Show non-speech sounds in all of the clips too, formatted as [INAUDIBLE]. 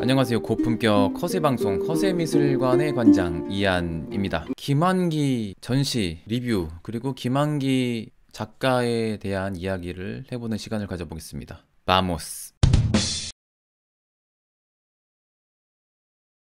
안녕하세요. 고품격 커세 방송 커세 미술관의 관장 이안입니다. 김한기 전시 리뷰 그리고 김한기 작가에 대한 이야기를 해보는 시간을 가져보겠습니다. 바모스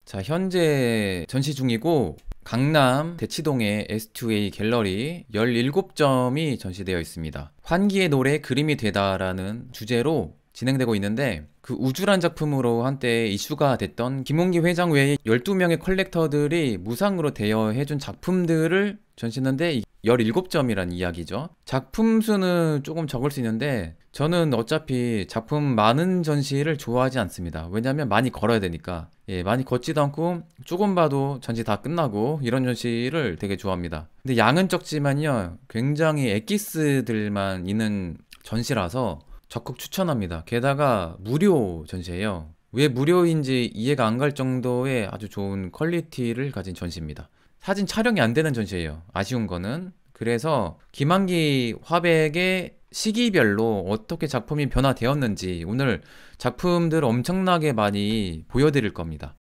자, 현재 전시 중이고 강남 대치동의 S2A 갤러리 17점이 전시되어 있습니다. 환기의 노래 그림이 되다라는 주제로 진행되고 있는데 그 우주란 작품으로 한때 이슈가 됐던 김홍기 회장 외에 12명의 컬렉터들이 무상으로 대여해준 작품들을 전시했는데 17점이란 이야기죠. 작품 수는 조금 적을 수 있는데 저는 어차피 작품 많은 전시를 좋아하지 않습니다. 왜냐하면 많이 걸어야 되니까 예, 많이 걷지도 않고 조금 봐도 전시 다 끝나고 이런 전시를 되게 좋아합니다. 근데 양은 적지만요 굉장히 엑기스들만 있는 전시라서 적극 추천합니다. 게다가 무료 전시예요. 왜 무료인지 이해가 안 갈 정도의 아주 좋은 퀄리티를 가진 전시입니다. 사진 촬영이 안 되는 전시예요. 아쉬운 거는. 그래서 김한기 화백의 시기별로 어떻게 작품이 변화되었는지 오늘 작품들을 엄청나게 많이 보여드릴 겁니다.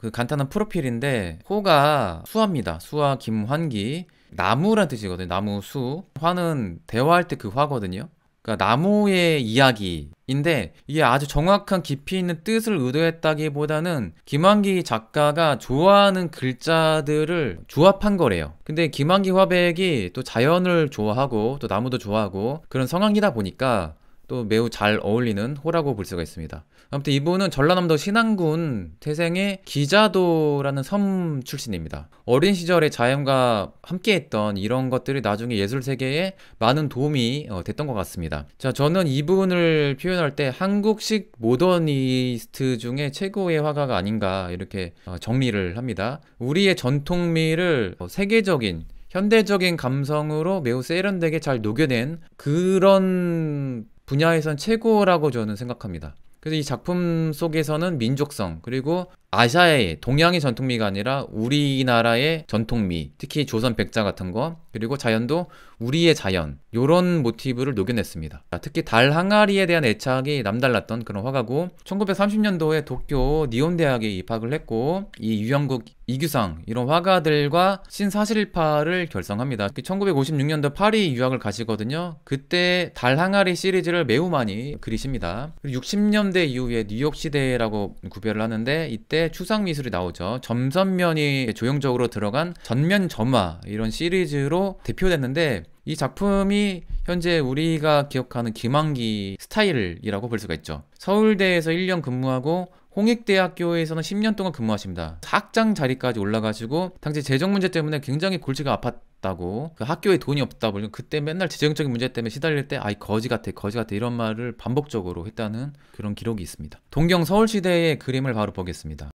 그 간단한 프로필인데 호가 수화입니다. 수화 김환기 나무란 뜻이거든요. 나무 수 화는 대화할 때 그 화거든요. 그러니까 나무의 이야기인데 이게 아주 정확한 깊이 있는 뜻을 의도했다기보다는 김환기 작가가 좋아하는 글자들을 조합한 거래요. 근데 김환기 화백이 또 자연을 좋아하고 또 나무도 좋아하고 그런 성향이다 보니까 또 매우 잘 어울리는 호라고 볼 수가 있습니다. 아무튼 이분은 전라남도 신안군 태생의 기자도라는 섬 출신입니다. 어린 시절에 자연과 함께했던 이런 것들이 나중에 예술 세계에 많은 도움이 어, 됐던 것 같습니다. 자, 저는 이분을 표현할 때 한국식 모더니스트 중에 최고의 화가가 아닌가 이렇게 어, 정리를 합니다. 우리의 전통미를 어, 세계적인 현대적인 감성으로 매우 세련되게 잘 녹여낸 그런 분야에선 최고라고 저는 생각합니다. 그래서 이 작품 속에서는 민족성 그리고 아시아의 동양의 전통미가 아니라 우리나라의 전통미 특히 조선 백자 같은 거 그리고 자연도 우리의 자연 요런 모티브를 녹여냈습니다 특히 달 항아리에 대한 애착이 남달랐던 그런 화가고 1930년도에 도쿄 니온대학에 입학을 했고 이 유영국 이규상 이런 화가들과 신사실파를 결성합니다 1956년도 파리 유학을 가시거든요 그때 달 항아리 시리즈를 매우 많이 그리십니다 60년대 이후에 뉴욕시대라고 구별을 하는데 이때 추상 미술이 나오죠. 점선면이 조형적으로 들어간 전면 점화 이런 시리즈로 대표됐는데 이 작품이 현재 우리가 기억하는 김환기 스타일이라고 볼 수가 있죠. 서울대에서 1년 근무하고 홍익대학교에서는 10년 동안 근무하십니다. 학장 자리까지 올라가지고 당시 재정 문제 때문에 굉장히 골치가 아팠다고 그 학교에 돈이 없다 보니 그때 맨날 재정적인 문제 때문에 시달릴 때 아이 거지 같아 거지 같아 이런 말을 반복적으로 했다는 그런 기록이 있습니다. 동경 서울시대의 그림을 바로 보겠습니다.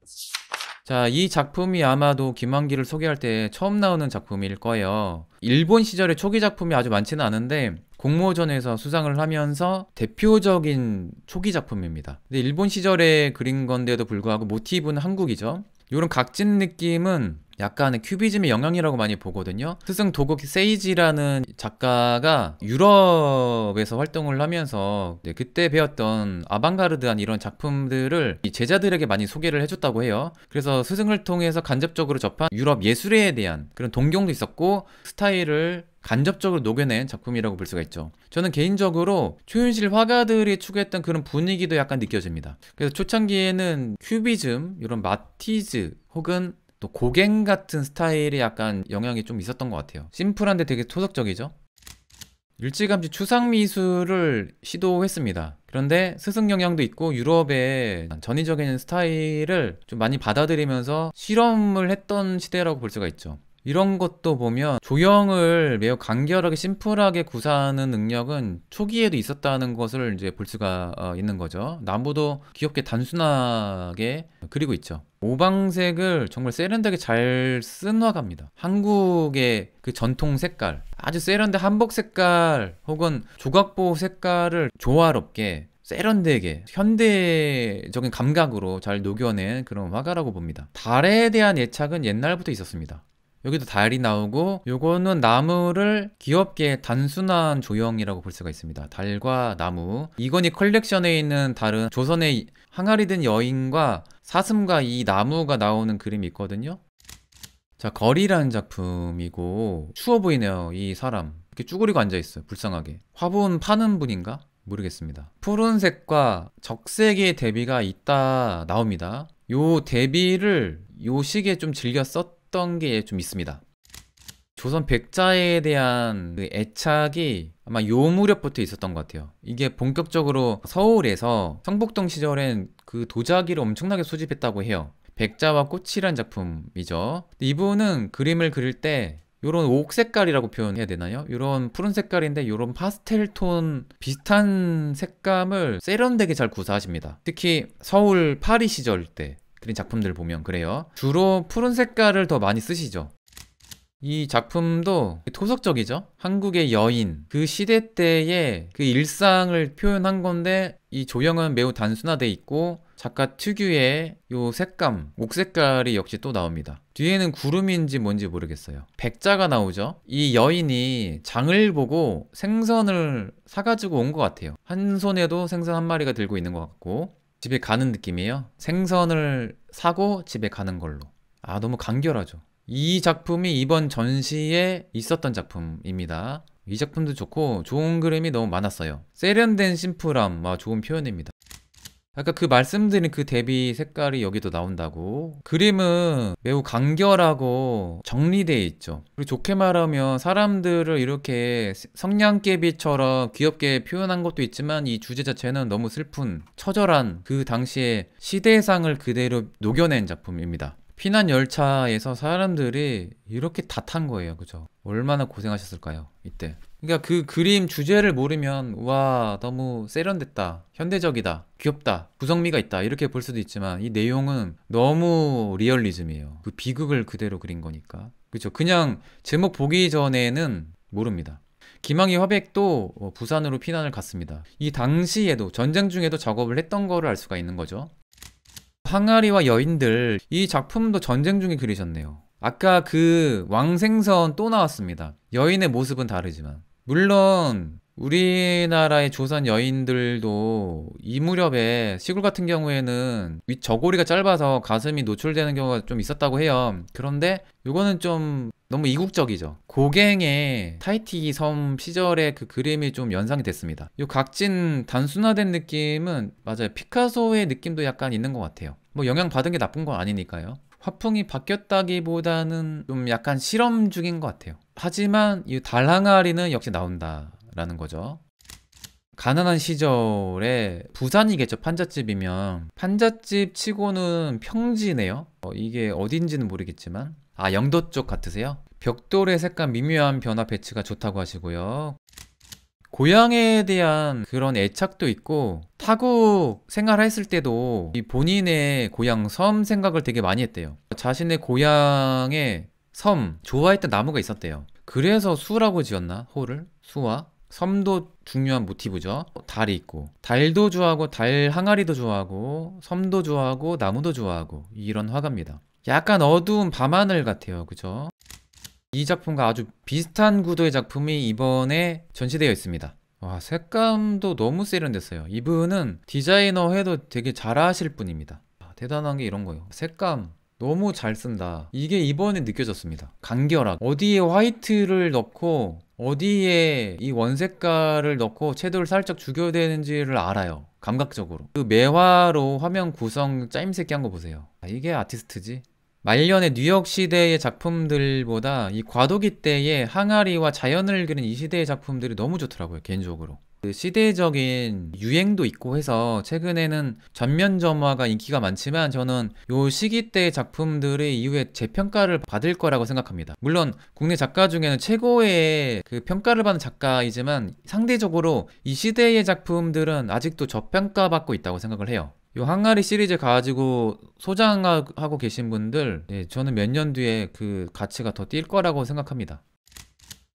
자, 이 작품이 아마도 김한기를 소개할 때 처음 나오는 작품일 거예요. 일본 시절의 초기 작품이 아주 많지는 않은데 공모전에서 수상을 하면서 대표적인 초기 작품입니다. 근데 일본 시절에 그린 건데도 불구하고 모티브는 한국이죠. 이런 각진 느낌은 약간의 큐비즘의 영향이라고 많이 보거든요. 스승 도곡 세이지라는 작가가 유럽에서 활동을 하면서 네, 그때 배웠던 아방가르드한 이런 작품들을 제자들에게 많이 소개를 해줬다고 해요. 그래서 스승을 통해서 간접적으로 접한 유럽 예술에 대한 그런 동경도 있었고 스타일을 간접적으로 녹여낸 작품이라고 볼 수가 있죠. 저는 개인적으로 초현실 화가들이 추구했던 그런 분위기도 약간 느껴집니다. 그래서 초창기에는 큐비즘, 이런 마티즈 혹은 또 고갱 같은 스타일이 약간 영향이 좀 있었던 것 같아요 심플한데 되게 토속적이죠 일찌감치 추상 미술을 시도했습니다 그런데 스승 영향도 있고 유럽의 전위적인 스타일을 좀 많이 받아들이면서 실험을 했던 시대라고 볼 수가 있죠 이런 것도 보면 조형을 매우 간결하게 심플하게 구사하는 능력은 초기에도 있었다는 것을 이제 볼 수가 어, 있는 거죠. 남부도 귀엽게 단순하게 그리고 있죠. 오방색을 정말 세련되게 잘 쓴화가입니다 한국의 그 전통 색깔, 아주 세련된 한복 색깔 혹은 조각보 색깔을 조화롭게 세련되게 현대적인 감각으로 잘 녹여낸 그런 화가라고 봅니다. 달에 대한 예착은 옛날부터 있었습니다. 여기도 달이 나오고 요거는 나무를 귀엽게 단순한 조형이라고 볼 수가 있습니다. 달과 나무 이건 이 컬렉션에 있는 다른 조선의 항아리 든 여인과 사슴과 이 나무가 나오는 그림이 있거든요. 자 거리라는 작품이고 추워 보이네요 이 사람 이렇게 쭈그리고 앉아있어요 불쌍하게 화분 파는 분인가? 모르겠습니다 푸른색과 적색의 대비가 있다 나옵니다 요 대비를 요 시기에 좀 즐겨 썼 했던 게좀 있습니다. 조선 백자에 대한 그 애착이 아마 요 무렵부터 있었던 것 같아요. 이게 본격적으로 서울에서 성북동 시절엔 그 도자기를 엄청나게 수집했다고 해요. 백자와 꽃이란 작품이죠. 이분은 그림을 그릴 때 요런 옥 색깔이라고 표현해야 되나요? 요런 푸른 색깔인데 요런 파스텔 톤 비슷한 색감을 세련되게 잘 구사하십니다. 특히 서울 파리 시절 때 드린 작품들 보면 그래요 주로 푸른 색깔을 더 많이 쓰시죠 이 작품도 토속적이죠 한국의 여인 그 시대 때의 그 일상을 표현한 건데 이 조형은 매우 단순화돼 있고 작가 특유의 요 색감, 옥 색깔이 역시 또 나옵니다. 뒤에는 구름인지 뭔지 모르겠어요. 백자가 나오죠. 이 여인이 장을 보고 생선을 사가지고 온 것 같아요. 한 손에도 생선 한 마리가 들고 있는 것 같고 집에 가는 느낌이에요. 생선을 사고 집에 가는 걸로. 아, 너무 간결하죠. 이 작품이 이번 전시에 있었던 작품입니다. 이 작품도 좋고 좋은 그림이 너무 많았어요. 세련된 심플함, 아, 좋은 표현입니다. 아까 그 말씀드린 그 대비 색깔이 여기도 나온다고 그림은 매우 간결하고 정리되어 있죠 그리고 좋게 말하면 사람들을 이렇게 성냥개비처럼 귀엽게 표현한 것도 있지만 이 주제 자체는 너무 슬픈 처절한 그 당시의 시대상을 그대로 녹여낸 작품입니다 피난 열차에서 사람들이 이렇게 다탄 거예요. 그죠? 얼마나 고생하셨을까요? 이때. 그러니까 그 그림 주제를 모르면 와, 너무 세련됐다. 현대적이다. 귀엽다. 구성미가 있다. 이렇게 볼 수도 있지만 이 내용은 너무 리얼리즘이에요. 그 비극을 그대로 그린 거니까. 그죠 그냥 제목 보기 전에는 모릅니다. 김항희 화백도 어, 부산으로 피난을 갔습니다. 이 당시에도 전쟁 중에도 작업을 했던 거를 알 수가 있는 거죠. 항아리와 여인들 이 작품도 전쟁 중에 그리셨네요. 아까 그 왕생선 또 나왔습니다. 여인의 모습은 다르지만 물론 우리나라의 조선 여인들도 이 무렵에 시골 같은 경우에는 윗 저고리가 짧아서 가슴이 노출되는 경우가 좀 있었다고 해요. 그런데 이거는좀 너무 이국적이죠. 고갱의 타이티 섬 시절의 그 그림이 좀 연상이 됐습니다. 이 각진 단순화된 느낌은 맞아요. 피카소의 느낌도 약간 있는 것 같아요. 뭐 영향 받은 게 나쁜 건 아니니까요. 화풍이 바뀌었다기보다는 좀 약간 실험 중인 것 같아요. 하지만 이 달랑아리는 역시 나온다. 라는 거죠. 가난한 시절에 부산이겠죠 판잣집이면 판잣집 치고는 평지네요 어, 이게 어딘지는 모르겠지만 아 영도 쪽 같으세요? 벽돌의 색감 미묘한 변화 배치가 좋다고 하시고요 고향에 대한 그런 애착도 있고 타국 생활했을 때도 이 본인의 고향 섬 생각을 되게 많이 했대요 자신의 고향에 섬 좋아했던 나무가 있었대요 그래서 수라고 지었나? 호를? 수와? 섬도 중요한 모티브죠. 달이 있고 달도 좋아하고 달 항아리도 좋아하고 섬도 좋아하고 나무도 좋아하고 이런 화가입니다. 약간 어두운 밤하늘 같아요. 그죠? 이 작품과 아주 비슷한 구도의 작품이 이번에 전시되어 있습니다. 와 색감도 너무 세련됐어요. 이분은 디자이너 해도 되게 잘하실 분입니다. 아, 대단한 게 이런 거예요. 색감 너무 잘 쓴다. 이게 이번에 느껴졌습니다. 간결하 어디에 화이트를 넣고, 어디에 이 원색깔을 넣고 채도를 살짝 죽여야 되는지를 알아요. 감각적으로. 그 매화로 화면 구성 짜임새끼 한거 보세요. 아, 이게 아티스트지. 말년의 뉴욕 시대의 작품들보다 이 과도기 때의 항아리와 자연을 그린 이 시대의 작품들이 너무 좋더라고요, 개인적으로. 그 시대적인 유행도 있고 해서 최근에는 전면 점화가 인기가 많지만 저는 요 시기 때 작품들의 이후에 재평가를 받을 거라고 생각합니다. 물론 국내 작가 중에는 최고의 그 평가를 받는 작가이지만 상대적으로 이 시대의 작품들은 아직도 저평가받고 있다고 생각을 해요. 요 항아리 시리즈 가지고 소장하고 계신 분들 예, 저는 몇 년 뒤에 그 가치가 더 뛸 거라고 생각합니다.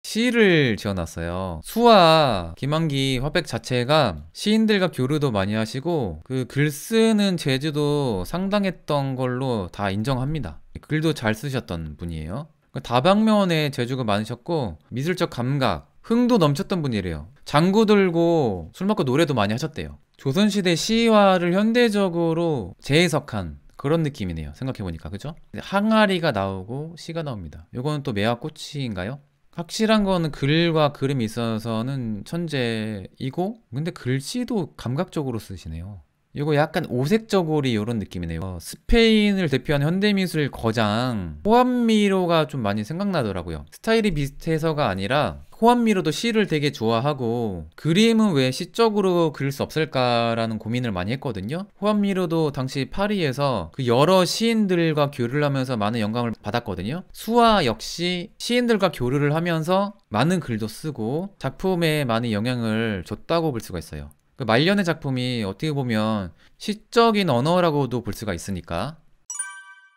시를 지어놨어요. 수와 김한기 화백 자체가 시인들과 교류도 많이 하시고 그 글 쓰는 재주도 상당했던 걸로 다 인정합니다. 글도 잘 쓰셨던 분이에요. 그 다방면에 재주가 많으셨고 미술적 감각, 흥도 넘쳤던 분이래요. 장구 들고 술 먹고 노래도 많이 하셨대요. 조선시대 시화를 현대적으로 재해석한 그런 느낌이네요. 생각해보니까. 그죠? 항아리가 나오고 시가 나옵니다. 요거는 또 매화꽃인가요? 이 확실한 거는 글과 그림이 있어서는 천재이고 근데 글씨도 감각적으로 쓰시네요. 이거 약간 오색저고리 이런 느낌이네요. 어, 스페인을 대표하는 현대미술 거장 호암미로가 좀 많이 생각나더라고요. 스타일이 비슷해서가 아니라 호암미로도 시를 되게 좋아하고 그림은 왜 시적으로 그릴 수 없을까라는 고민을 많이 했거든요. 호암미로도 당시 파리에서 그 여러 시인들과 교류를 하면서 많은 영감을 받았거든요. 수아 역시 시인들과 교류를 하면서 많은 글도 쓰고 작품에 많은 영향을 줬다고 볼 수가 있어요. 그 말년의 작품이 어떻게 보면 시적인 언어라고도 볼 수가 있으니까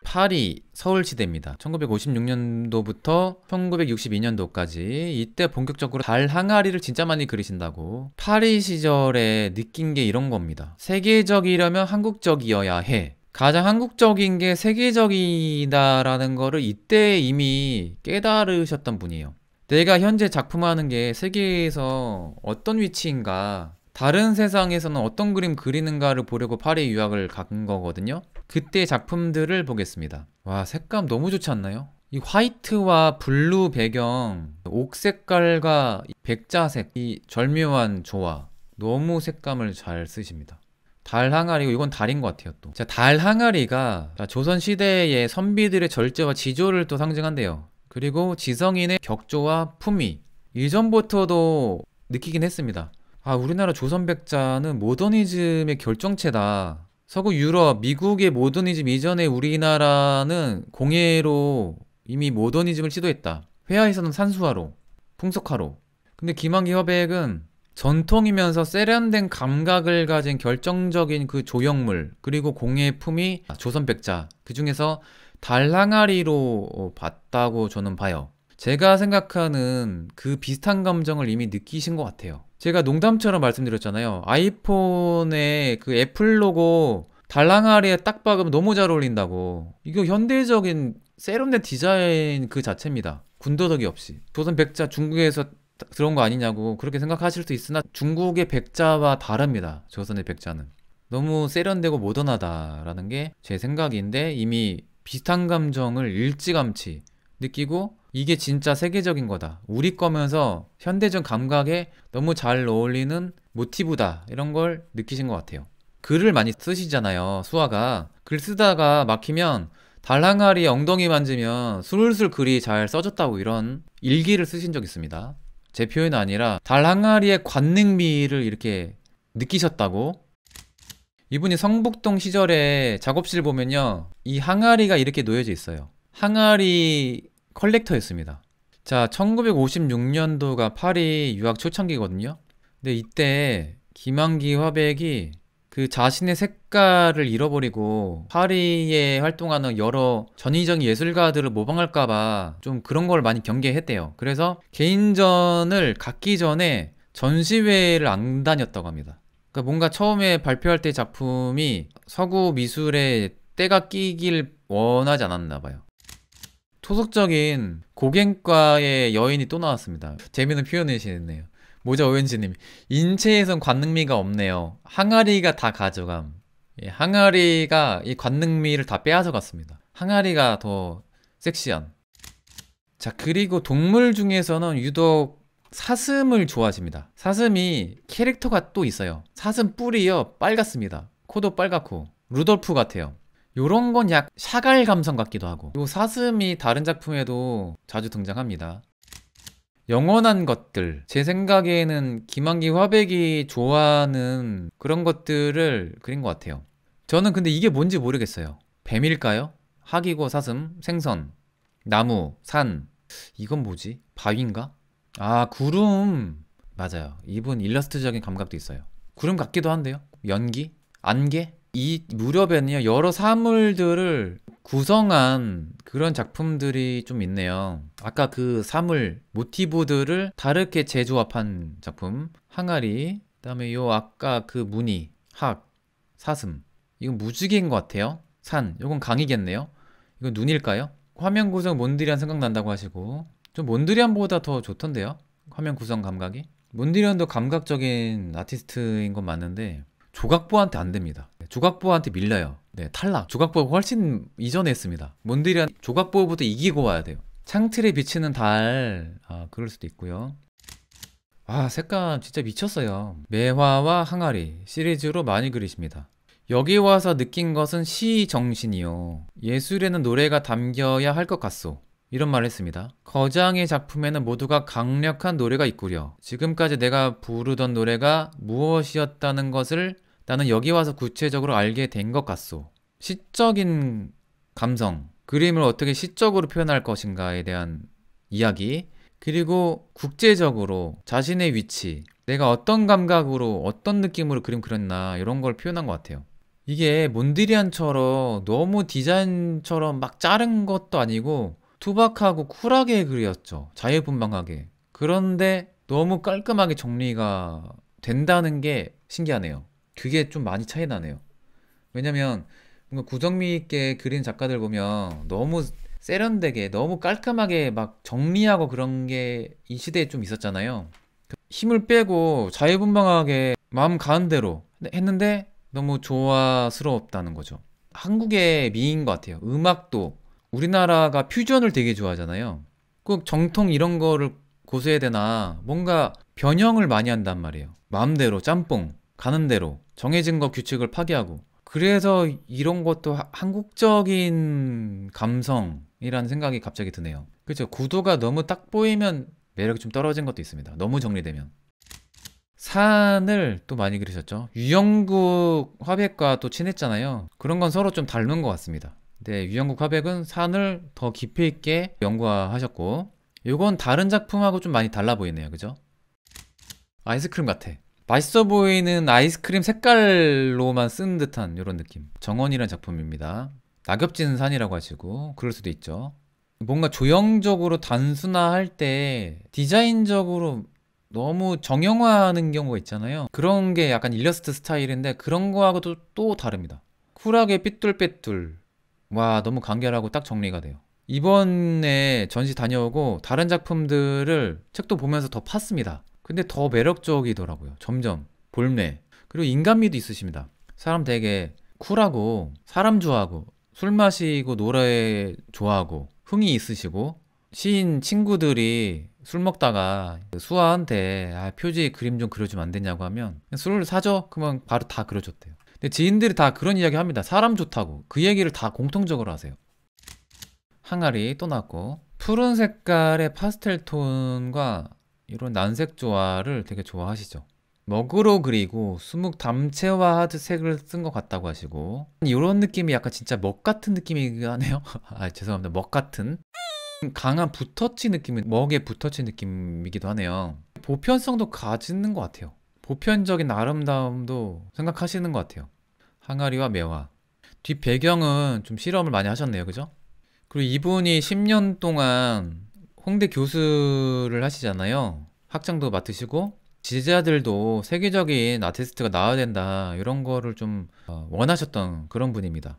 파리 서울시대입니다. 1956년도부터 1962년도까지 이때 본격적으로 달 항아리를 진짜 많이 그리신다고 파리 시절에 느낀 게 이런 겁니다. 세계적이려면 한국적이어야 해. 가장 한국적인 게 세계적이다라는 거를 이때 이미 깨달으셨던 분이에요. 내가 현재 작품하는 게 세계에서 어떤 위치인가, 다른 세상에서는 어떤 그림 그리는가를 보려고 파리 유학을 간 거거든요. 그때 작품들을 보겠습니다. 와 색감 너무 좋지 않나요? 이 화이트와 블루 배경, 옥 색깔과 백자색 이 절묘한 조화 너무 색감을 잘 쓰십니다. 달항아리 이건 달인 것 같아요 또. 달 항아리가 조선 시대의 선비들의 절제와 지조를 또 상징한대요. 그리고 지성인의 격조와 품위 이전부터도 느끼긴 했습니다. 아 우리나라 조선백자는 모더니즘의 결정체다. 서구 유럽, 미국의 모더니즘 이전에 우리나라는 공예로 이미 모더니즘을 시도했다. 회화에서는 산수화로, 풍속화로. 근데 김환기 협약은 전통이면서 세련된 감각을 가진 결정적인 그 조형물 그리고 공예 품이 조선 백자 그 중에서 달랑아리로 봤다고 저는 봐요. 제가 생각하는 그 비슷한 감정을 이미 느끼신 것 같아요. 제가 농담처럼 말씀드렸잖아요. 아이폰에 그 애플 로고 달랑아리에 딱 박으면 너무 잘 어울린다고. 이거 현대적인 세련된 디자인 그 자체입니다. 군더더기 없이. 조선 백자 중국에서 들어온 거 아니냐고 그렇게 생각하실 수 있으나 중국의 백자와 다릅니다. 조선의 백자는. 너무 세련되고 모던하다라는 게 제 생각인데 이미 비슷한 감정을 일찌감치 느끼고 이게 진짜 세계적인 거다. 우리 거면서 현대적 감각에 너무 잘 어울리는 모티브다. 이런 걸 느끼신 것 같아요. 글을 많이 쓰시잖아요. 수아가. 글 쓰다가 막히면 달랑아리 엉덩이 만지면 술술 글이 잘 써졌다고 이런 일기를 쓰신 적 있습니다. 제 표현 은 아니라 달랑아리의 관능미를 이렇게 느끼셨다고 이분이 성북동 시절에 작업실 보면요. 이 항아리가 이렇게 놓여져 있어요. 항아리 컬렉터였습니다. 자, 1956년도가 파리 유학 초창기거든요. 근데 이때 김한기 화백이 그 자신의 색깔을 잃어버리고 파리에 활동하는 여러 전위적인 예술가들을 모방할까봐 좀 그런 걸 많이 경계했대요. 그래서 개인전을 갖기 전에 전시회를 안 다녔다고 합니다. 그러니까 뭔가 처음에 발표할 때 작품이 서구 미술에 때가 끼길 원하지 않았나 봐요. 토속적인 고갱과의 여인이 또 나왔습니다. 재미있는 표현이시네요. 모자 오연지님 인체에선 관능미가 없네요. 항아리가 다 가져감. 예, 항아리가 이 관능미를 다 빼앗아갔습니다. 항아리가 더 섹시한. 자 그리고 동물 중에서는 유독 사슴을 좋아집니다. 사슴이 캐릭터가 또 있어요. 사슴 뿔이요 빨갛습니다. 코도 빨갛고 루돌프 같아요. 요런 건 약 샤갈 감성 같기도 하고 요 사슴이 다른 작품에도 자주 등장합니다 영원한 것들 제 생각에는 김한기 화백이 좋아하는 그런 것들을 그린 것 같아요 저는 근데 이게 뭔지 모르겠어요 뱀일까요? 학이고 사슴, 생선, 나무, 산 이건 뭐지? 바위인가? 아 구름 맞아요 이분 일러스트적인 감각도 있어요 구름 같기도 한데요 연기? 안개? 이 무렵에는요 여러 사물들을 구성한 그런 작품들이 좀 있네요 아까 그 사물 모티브들을 다르게 재조합한 작품 항아리 그 다음에 요 아까 그 무늬 학 사슴 이건 무지개인 것 같아요 산이건 강이겠네요 이건 눈일까요? 화면 구성 몬드리안 생각난다고 하시고 좀 몬드리안보다 더 좋던데요 화면 구성 감각이 몬드리안도 감각적인 아티스트인 건 맞는데 조각보한테 안 됩니다 조각보한테 밀려요. 네, 탈락. 조각보 훨씬 이전에 했습니다. 몬드리안 조각보부터 이기고 와야 돼요. 창틀에 비치는 달. 아, 그럴 수도 있고요. 아, 색감 진짜 미쳤어요. 매화와 항아리 시리즈로 많이 그리십니다. 여기 와서 느낀 것은 시 정신이요. 예술에는 노래가 담겨야 할 것 같소. 이런 말을 했습니다. 거장의 작품에는 모두가 강력한 노래가 있구려. 지금까지 내가 부르던 노래가 무엇이었다는 것을 나는 여기 와서 구체적으로 알게 된 것 같소. 시적인 감성, 그림을 어떻게 시적으로 표현할 것인가에 대한 이야기, 그리고 국제적으로 자신의 위치, 내가 어떤 감각으로 어떤 느낌으로 그림 그렸나 이런 걸 표현한 것 같아요. 이게 몬드리안처럼 너무 디자인처럼 막 자른 것도 아니고 투박하고 쿨하게 그렸죠. 자유분방하게. 그런데 너무 깔끔하게 정리가 된다는 게 신기하네요. 그게 좀 많이 차이 나네요. 왜냐면 뭔가 구정미 있게 그린 작가들 보면 너무 세련되게 너무 깔끔하게 막 정리하고 그런 게 이 시대에 좀 있었잖아요. 힘을 빼고 자유분방하게 마음 가는 대로 했는데 너무 조화스러웠다는 거죠. 한국의 미인 것 같아요. 음악도 우리나라가 퓨전을 되게 좋아하잖아요. 꼭 정통 이런 거를 고수해야 되나 뭔가 변형을 많이 한단 말이에요. 마음대로 짬뽕 가는 대로 정해진 거 규칙을 파기하고 그래서 이런 것도 하, 한국적인 감성이라는 생각이 갑자기 드네요. 그렇죠. 구도가 너무 딱 보이면 매력이 좀 떨어진 것도 있습니다. 너무 정리되면. 산을 또 많이 그리셨죠. 유영국 화백과 또 친했잖아요. 그런 건 서로 좀 닮은 것 같습니다. 근 네, 유영국 화백은 산을 더 깊이 있게 연구하셨고 이건 다른 작품하고 좀 많이 달라 보이네요. 그죠? 아이스크림 같아. 맛있어 보이는 아이스크림 색깔로만 쓴 듯한 이런 느낌 정원이란 작품입니다 낙엽진 산이라고 하시고 그럴 수도 있죠 뭔가 조형적으로 단순화할 때 디자인적으로 너무 정형화하는 경우가 있잖아요 그런 게 약간 일러스트 스타일인데 그런 거하고도 또 다릅니다 쿨하게 삐뚤빼뚤 와 너무 간결하고 딱 정리가 돼요 이번에 전시 다녀오고 다른 작품들을 책도 보면서 더 팠습니다 근데 더 매력적이더라고요. 점점 볼매 그리고 인간미도 있으십니다. 사람 되게 쿨하고 사람 좋아하고 술 마시고 노래 좋아하고 흥이 있으시고 시인 친구들이 술 먹다가 수아한테 아, 표지 그림 좀 그려주면 안 되냐고 하면 술을 사줘 그러면 바로 다 그려줬대요. 근데 지인들이 다 그런 이야기 합니다. 사람 좋다고 그 얘기를 다 공통적으로 하세요. 항아리 또 났고 푸른 색깔의 파스텔 톤과 이런 난색 조화를 되게 좋아하시죠. 먹으로 그리고 수묵 담채와 하드색을 쓴 것 같다고 하시고 이런 느낌이 약간 진짜 먹 같은 느낌이긴 하네요. [LAUGHS] 아 죄송합니다. 먹 같은 강한 붓터치 느낌은 먹에 붓터치 느낌이기도 하네요. 보편성도 가지는 것 같아요. 보편적인 아름다움도 생각하시는 것 같아요. 항아리와 매화. 뒷 배경은 좀 실험을 많이 하셨네요. 그죠? 그리고 이분이 10년 동안 홍대 교수를 하시잖아요. 학장도 맡으시고 지지자들도 세계적인 아티스트가 나와야 된다 이런 거를 좀 어, 원하셨던 그런 분입니다.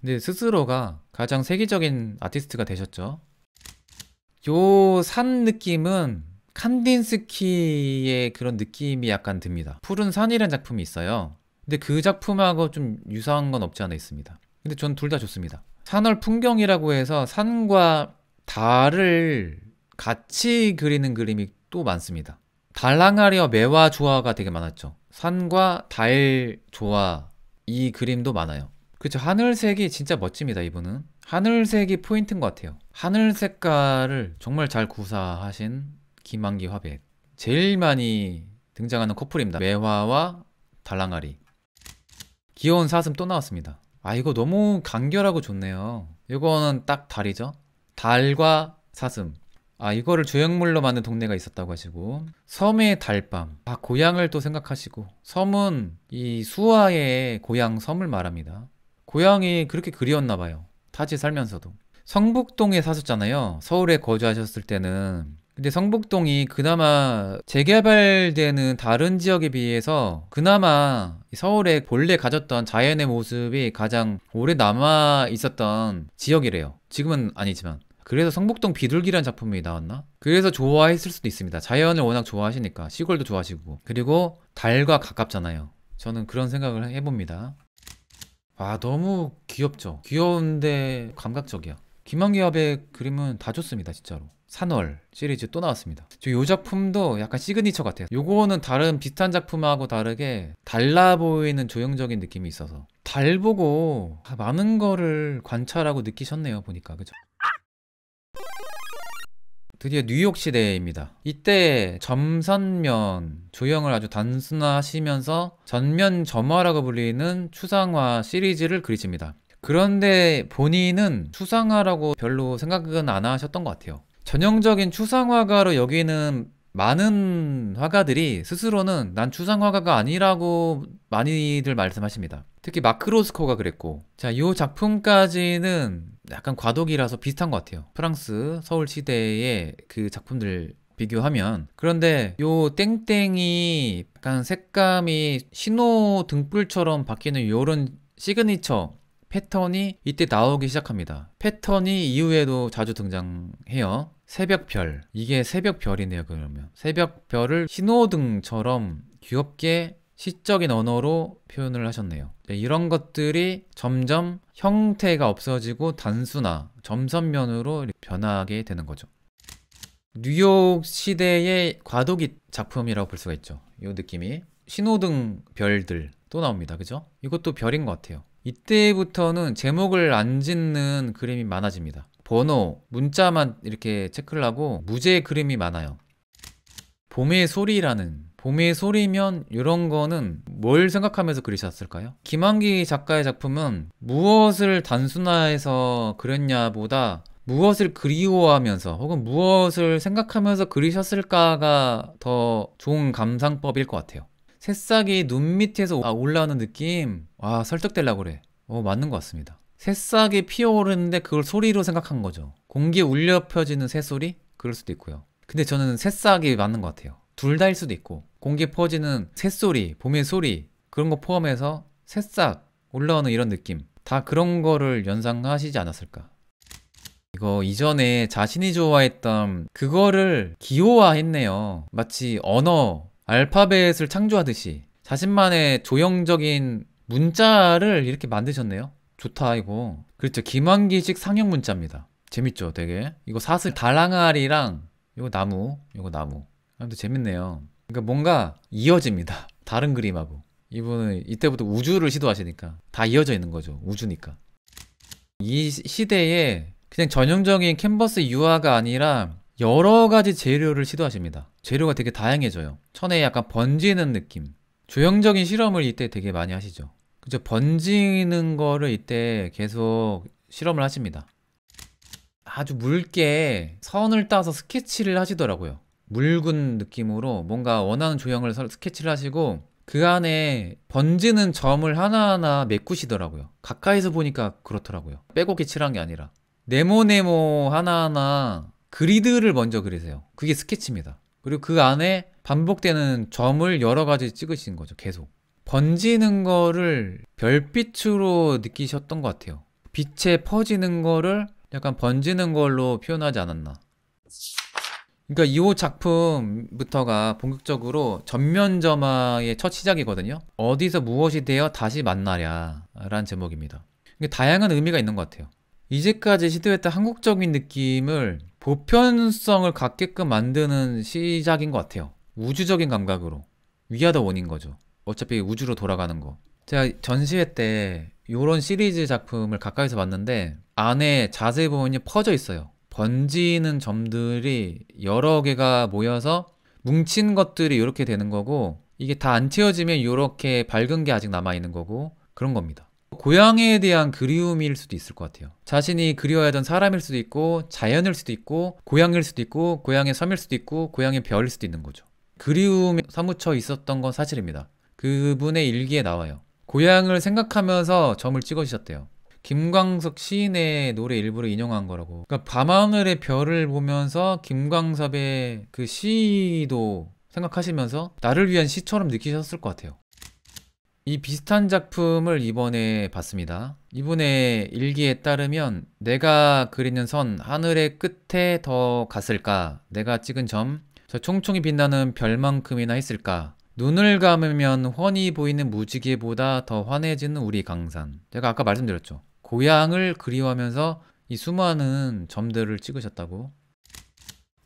근데 스스로가 가장 세계적인 아티스트가 되셨죠. 요 산 느낌은 칸딘스키의 그런 느낌이 약간 듭니다. 푸른 산이라는 작품이 있어요. 근데 그 작품하고 좀 유사한 건 없지 않아 있습니다. 근데 전 둘 다 좋습니다. 산월 풍경이라고 해서 산과 달을 같이 그리는 그림이 또 많습니다. 달랑아리와 매화 조화가 되게 많았죠. 산과 달 조화 이 그림도 많아요. 그쵸 하늘색이 진짜 멋집니다 이분은 하늘색이 포인트인 것 같아요. 하늘 색깔을 정말 잘 구사하신 김한기 화백 제일 많이 등장하는 커플입니다. 매화와 달랑아리 귀여운 사슴 또 나왔습니다. 아 이거 너무 간결하고 좋네요. 이거는 딱 달이죠. 달과 사슴 아 이거를 조형물로 만든 동네가 있었다고 하시고 섬의 달밤 아 고향을 또 생각하시고 섬은 이수화의 고향 섬을 말합니다 고향이 그렇게 그리웠나 봐요 타지 살면서도 성북동에 사셨잖아요 서울에 거주하셨을 때는 근데 성북동이 그나마 재개발되는 다른 지역에 비해서 그나마 서울에 본래 가졌던 자연의 모습이 가장 오래 남아 있었던 지역이래요. 지금은 아니지만. 그래서 성북동 비둘기란 작품이 나왔나? 그래서 좋아했을 수도 있습니다. 자연을 워낙 좋아하시니까 시골도 좋아하시고 그리고 달과 가깝잖아요. 저는 그런 생각을 해봅니다. 아 너무 귀엽죠. 귀여운데 감각적이야. 김한기압의 그림은 다 좋습니다 진짜로. 산월 시리즈 또 나왔습니다. 저 요 작품도 약간 시그니처 같아요. 요거는 다른 비슷한 작품하고 다르게 달라 보이는 조형적인 느낌이 있어서 달 보고 아, 많은 거를 관찰하고 느끼셨네요 보니까 그죠? 드디어 뉴욕 시대입니다. 이때 점선면 조형을 아주 단순화하시면서 전면 점화라고 불리는 추상화 시리즈를 그리십니다. 그런데 본인은 추상화라고 별로 생각은 안 하셨던 것 같아요. 전형적인 추상화가로 여기는 많은 화가들이 스스로는 난 추상 화가가 아니라고 많이들 말씀하십니다. 특히 마크로스코가 그랬고 자이 작품까지는 약간 과도기라서 비슷한 것 같아요. 프랑스 서울 시대의 그 작품들 비교하면 그런데 요 땡땡이 약간 색감이 신호 등불처럼 바뀌는 요런 시그니처 패턴이 이때 나오기 시작합니다. 패턴이 이후에도 자주 등장해요. 새벽별. 이게 새벽별이네요, 그러면. 새벽별을 신호등처럼 귀엽게 시적인 언어로 표현을 하셨네요. 네, 이런 것들이 점점 형태가 없어지고 단순화, 점선면으로 변하게 되는 거죠. 뉴욕 시대의 과도기 작품이라고 볼 수가 있죠. 이 느낌이. 신호등 별들 또 나옵니다. 그죠? 이것도 별인 것 같아요. 이때부터는 제목을 안 짓는 그림이 많아집니다. 번호, 문자만 이렇게 체크를 하고 무제의 그림이 많아요. 봄의 소리라는 봄의 소리면 이런 거는 뭘 생각하면서 그리셨을까요? 김환기 작가의 작품은 무엇을 단순화해서 그렸냐보다 무엇을 그리워하면서 혹은 무엇을 생각하면서 그리셨을까가 더 좋은 감상법일 것 같아요. 새싹이 눈 밑에서 아, 올라오는 느낌, 와, 설득되려고 그래. 어, 맞는 것 같습니다. 새싹이 피어오르는데 그걸 소리로 생각한 거죠. 공기에 울려 퍼지는 새소리? 그럴 수도 있고요. 근데 저는 새싹이 맞는 것 같아요. 둘 다일 수도 있고 공기에 퍼지는 새소리, 봄의 소리 그런 거 포함해서 새싹 올라오는 이런 느낌 다 그런 거를 연상하시지 않았을까 이거 이전에 자신이 좋아했던 그거를 기호화했네요 마치 언어, 알파벳을 창조하듯이 자신만의 조형적인 문자를 이렇게 만드셨네요 좋다 이거 그렇죠 김환기식 상형 문자입니다 재밌죠 되게 이거 사슬 달랑아리랑 이거 나무 이거 나무 아무튼 재밌네요 그러니까 뭔가 이어집니다 다른 그림하고 이분은 이때부터 우주를 시도하시니까 다 이어져 있는 거죠 우주니까 이 시대에 그냥 전형적인 캔버스 유화가 아니라 여러 가지 재료를 시도하십니다 재료가 되게 다양해져요 천에 약간 번지는 느낌 조형적인 실험을 이때 되게 많이 하시죠 그죠 번지는 거를 이때 계속 실험을 하십니다 아주 묽게 선을 따서 스케치를 하시더라고요 묽은 느낌으로 뭔가 원하는 조형을 스케치를 하시고 그 안에 번지는 점을 하나하나 메꾸시더라고요 가까이서 보니까 그렇더라고요 빼곡히 칠한 게 아니라 네모네모 하나하나 그리드를 먼저 그리세요 그게 스케치입니다 그리고 그 안에 반복되는 점을 여러 가지 찍으신 거죠 계속 번지는 거를 별빛으로 느끼셨던 것 같아요. 빛에 퍼지는 거를 약간 번지는 걸로 표현하지 않았나. 그러니까 2호 작품부터가 본격적으로 전면점화의 첫 시작이거든요. 어디서 무엇이 되어 다시 만나랴 라는 제목입니다. 다양한 의미가 있는 것 같아요. 이제까지 시도했던 한국적인 느낌을 보편성을 갖게끔 만드는 시작인 것 같아요. 우주적인 감각으로. 위아더 원인 거죠. 어차피 우주로 돌아가는 거. 제가 전시회 때 요런 시리즈 작품을 가까이서 봤는데 안에 자세히 보면 퍼져 있어요. 번지는 점들이 여러 개가 모여서 뭉친 것들이 이렇게 되는 거고 이게 다 안 채워지면 이렇게 밝은 게 아직 남아 있는 거고 그런 겁니다. 고향에 대한 그리움일 수도 있을 것 같아요. 자신이 그리워 하던 사람일 수도 있고 자연일 수도 있고 고향일 수도 있고 고향의 섬일 수도 있고 고향의 별일 수도 있는 거죠. 그리움에 사무쳐 있었던 건 사실입니다. 그분의 일기에 나와요. 고향을 생각하면서 점을 찍어주셨대요. 김광석 시인의 노래 일부를 인용한 거라고. 그러니까 밤하늘의 별을 보면서 김광섭의 그 시도 생각하시면서 나를 위한 시처럼 느끼셨을 것 같아요. 이 비슷한 작품을 이번에 봤습니다. 이분의 일기에 따르면 내가 그리는 선 하늘의 끝에 더 갔을까? 내가 찍은 점 저총총이 빛나는 별만큼이나 했을까? 눈을 감으면 훤히 보이는 무지개보다 더 환해지는 우리 강산. 제가 아까 말씀드렸죠. 고향을 그리워하면서 이 수많은 점들을 찍으셨다고.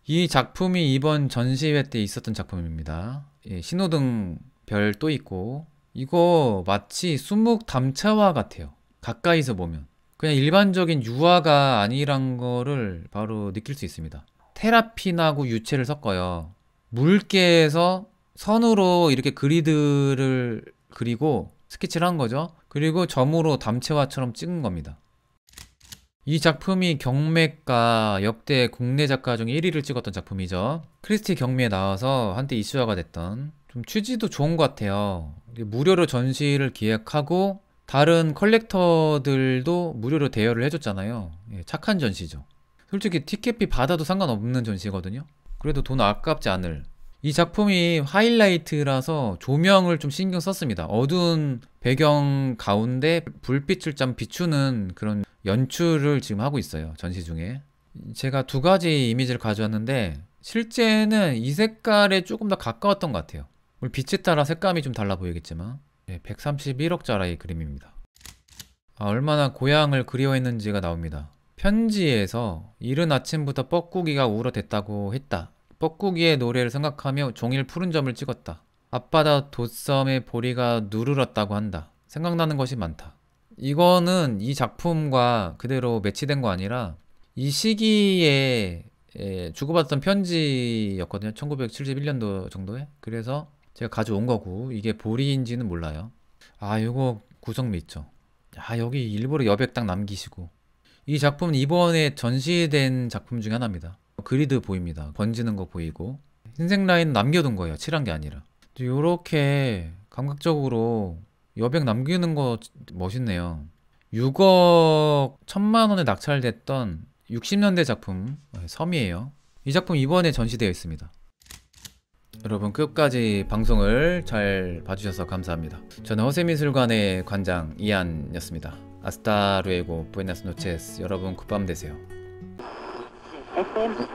이 작품이 이번 전시회 때 있었던 작품입니다. 예, 신호등 별도 있고 이거 마치 수묵 담차와 같아요. 가까이서 보면 그냥 일반적인 유화가 아니란 거를 바로 느낄 수 있습니다. 테라핀하고 유채를 섞어요. 물개에서 선으로 이렇게 그리드를 그리고 스케치를 한 거죠. 그리고 점으로 담채화처럼 찍은 겁니다. 이 작품이 경매가 역대 국내 작가 중 1위를 찍었던 작품이죠. 크리스티 경매에 나와서 한때 이슈화가 됐던 좀 취지도 좋은 것 같아요. 무료로 전시를 기획하고 다른 컬렉터들도 무료로 대여를 해줬잖아요. 예, 착한 전시죠. 솔직히 티켓비 받아도 상관없는 전시거든요. 그래도 돈 아깝지 않을 이 작품이 하이라이트라서 조명을 좀 신경 썼습니다. 어두운 배경 가운데 불빛을 좀 비추는 그런 연출을 지금 하고 있어요. 전시 중에. 제가 두 가지 이미지를 가져왔는데 실제는 이 색깔에 조금 더 가까웠던 것 같아요. 물론 빛에 따라 색감이 좀 달라 보이겠지만 네, 1 3 1억짜리 그림입니다. 아, 얼마나 고향을 그리워했는지가 나옵니다. 편지에서 이른 아침부터 뻐꾸기가 울어댔다고 했다. 뻐꾸기의 노래를 생각하며 종일 푸른 점을 찍었다. 앞바다 돛섬의 보리가 누르렀다고 한다. 생각나는 것이 많다. 이거는 이 작품과 그대로 매치된 거 아니라 이 시기에 주고받았던 편지였거든요. 1971년도 정도에. 그래서 제가 가져온 거고 이게 보리인지는 몰라요. 아 이거 구성미 있죠. 아 여기 일부러 여백 딱 남기시고 이 작품은 이번에 전시된 작품 중에 하나입니다. 그리드 보입니다 번지는 거 보이고 흰색 라인 남겨둔 거예요 칠한 게 아니라 이렇게 감각적으로 여백 남기는 거 멋있네요 6억 천만 원에 낙찰됐던 60년대 작품 예, 섬이에요 이 작품 이번에 전시되어 있습니다 여러분 끝까지 방송을 잘 봐주셔서 감사합니다 저는 허세미술관의 관장 이안이었습니다 아스타 루에고 부에나스 노체스 여러분 굿밤 되세요 FM. Este,